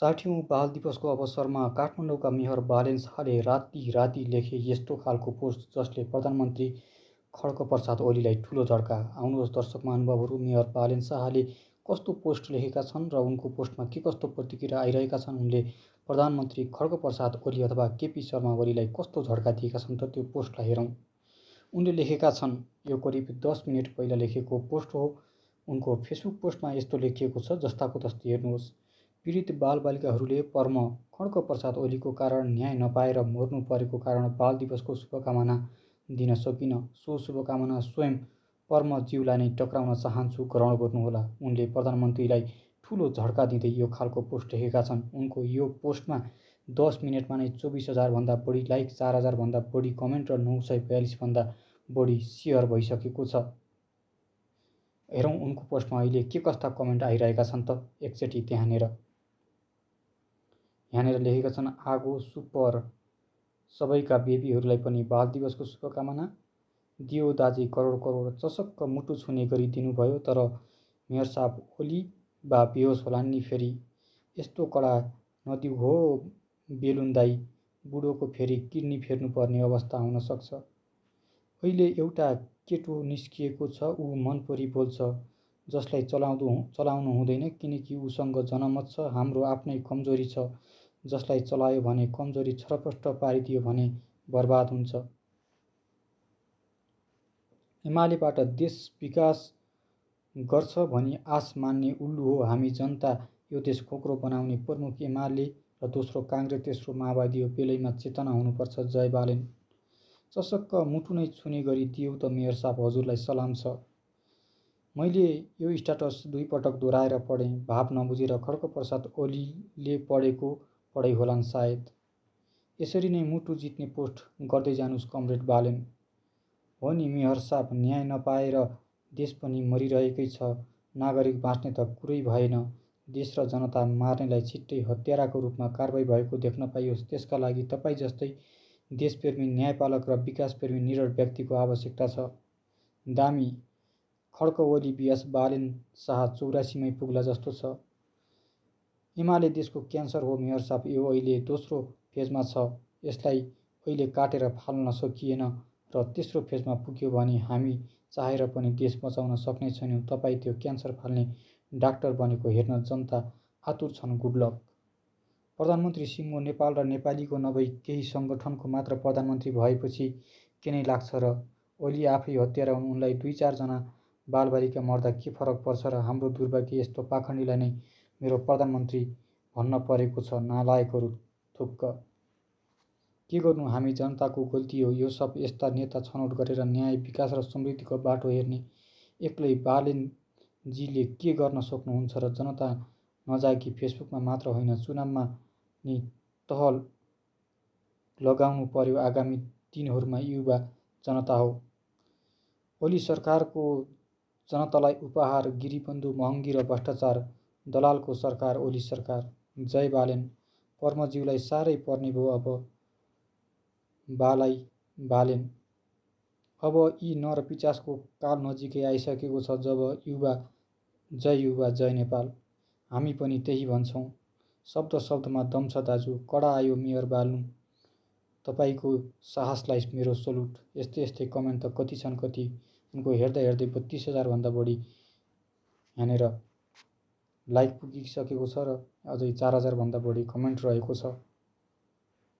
साठीौँ बाल दिवसको अवसरमा काठमाडौँका मेयर बालेन शाहले राति राति लेखे यस्तो खालको पोस्ट जसले प्रधानमन्त्री खड्क प्रसाद ओलीलाई ठुलो झड्का आउनुहोस् दर्शक महानुभावहरू मेयर बालेन शाहले कस्तो पोस्ट लेखेका छन् र उनको पोस्टमा के कस्तो प्रतिक्रिया आइरहेका छन् उनले प्रधानमन्त्री खड्ग प्रसाद ओली अथवा केपी शर्मा ओलीलाई कस्तो झड्का दिएका छन् त त्यो पोस्टलाई हेरौँ उनले लेखेका छन् यो करिब दस मिनट पहिला लेखेको पोस्ट हो उनको फेसबुक पोस्टमा यस्तो लेखिएको छ जस्ताको तस्तै हेर्नुहोस् पीडित बालबालिकाहरूले परम खड्क प्रसाद ओलीको कारण न्याय नपाएर मर्नु परेको कारण बाल दिवसको शुभकामना दिन सकिन सो शुभकामना स्वयं परम पर्मज्यूलाई नै टक्राउन चाहन्छु ग्रहण गर्नुहोला उनले प्रधानमन्त्रीलाई ठुलो झड्का दिँदै यो खालको पोस्ट लेखेका छन् उनको यो पोस्टमा दस मिनटमा नै चौबिस हजारभन्दा बढी लाइक चार हजारभन्दा बढी कमेन्ट र नौ सय बयालिसभन्दा बढी सेयर भइसकेको छ हेरौँ उनको पोस्टमा अहिले के कस्ता कमेन्ट आइरहेका छन् त एकचोटि त्यहाँनिर यहाँनिर लेखेका छन् आगो सुपर सबैका बेबीहरूलाई पनि बाल दिवसको शुभकामना दियो दाजी करोड करोड चसक्क मुटु छुने गरी दिनुभयो तर मेयर साहब ओली बा बेहोस होला नि फेरि यस्तो कडा नदी हो बेलुन्दाई बुढोको फेरि किडनी फेर्नुपर्ने अवस्था आउन सक्छ अहिले एउटा केटो निस्किएको छ ऊ मनपरी बोल्छ जसलाई चलाउँदो चलाउनु हुँदैन किनकि उसँग जनमत छ हाम्रो आफ्नै कमजोरी छ जसलाई चलायो भने कमजोरी छरपष्ट पारिदियो भने बर्बाद हुन्छ एमालेबाट देश विकास गर्छ भनी आश मान्ने उल्लु हो हामी जनता यो देश खोक्रो बनाउने प्रमुख एमाले र दोस्रो काङ्ग्रेस तेस्रो माओवादी हो बेलैमा चेतना हुनुपर्छ जय बालेन चसक्क मुटु नै छुने गरी दिउ त मेयर साहब हजुरलाई सलाम छ मैले यो स्ट्याटस दुईपटक दोहोऱ्याएर पढेँ भाव नबुझेर खड्क प्रसाद ओलीले पढेको पढाइ होलान् सायद यसरी नै मुटु जित्ने पोस्ट गर्दै जानुस् कमरेड बालेन हो नि मेहर साप न्याय नपाएर देश पनि मरिरहेकै छ नागरिक बाँच्ने त कुरै भएन देश र जनता मार्नेलाई छिट्टै हत्याराको रूपमा कारवाही भएको देख्न पाइयोस् त्यसका लागि तपाईँ जस्तै देशप्रेमी न्यायपालक र विकासप्रेमी निर व्यक्तिको आवश्यकता छ दामी खड्क ओलिपियस बालिन शाह चौरासीमै पुग्ला जस्तो छ एमाले देशको क्यान्सर हो मेयरसाप यो अहिले दोस्रो फेजमा छ यसलाई अहिले काटेर फाल्न सकिएन र तेस्रो फेजमा पुग्यो भने हामी चाहेर पनि देश बचाउन सक्ने छैनौँ तपाईँ त्यो क्यान्सर फाल्ने डाक्टर बनेको हेर्न जनता आतुर छन् गुडलक प्रधानमन्त्री सिङ्गो नेपाल र नेपालीको नभई केही सङ्गठनको मात्र प्रधानमन्त्री भएपछि के नै लाग्छ र ओली आफै हत्याएर उनलाई दुई चारजना बालबालिका मर्दा के फरक पर्छ र हाम्रो दुर्भाग्य यस्तो पाखण्डीलाई नै मेरो प्रधानमन्त्री भन्न परेको छ नालायकहरू थुक्क के गर्नु हामी जनताको गल्ती हो यो सब यस्ता नेता छनौट गरेर न्याय विकास र समृद्धिको बाटो हेर्ने एक्लै बालेनजीले के गर्न सक्नुहुन्छ र जनता नजाकी फेसबुकमा मात्र होइन चुनावमा नि तहल लगाउनु पर्यो आगामी दिनहरूमा युवा जनता हो ओली सरकारको जनतालाई उपहार गिरिबन्धु महँगी र भ्रष्टाचार दलालको सरकार ओली सरकार जय बालेन परमज्यूलाई साह्रै पर्ने भयो अब बालाई बालेन अब यी नर पिचासको काल नजिकै आइसकेको छ जब युवा जय युवा जय नेपाल हामी पनि त्यही भन्छौँ शब्द शब्दमा दम छ दाजु कडा आयो मेयर बाल्नु तपाईँको साहसलाई मेरो सल्युट यस्तै यस्तै कमेन्ट त कति छन् कति उनको हेर्दा हेर्दै बत्तिस हजारभन्दा बढी यहाँनिर लाइक पुगिसकेको छ र अझै चार हजारभन्दा बढी कमेन्ट रहेको छ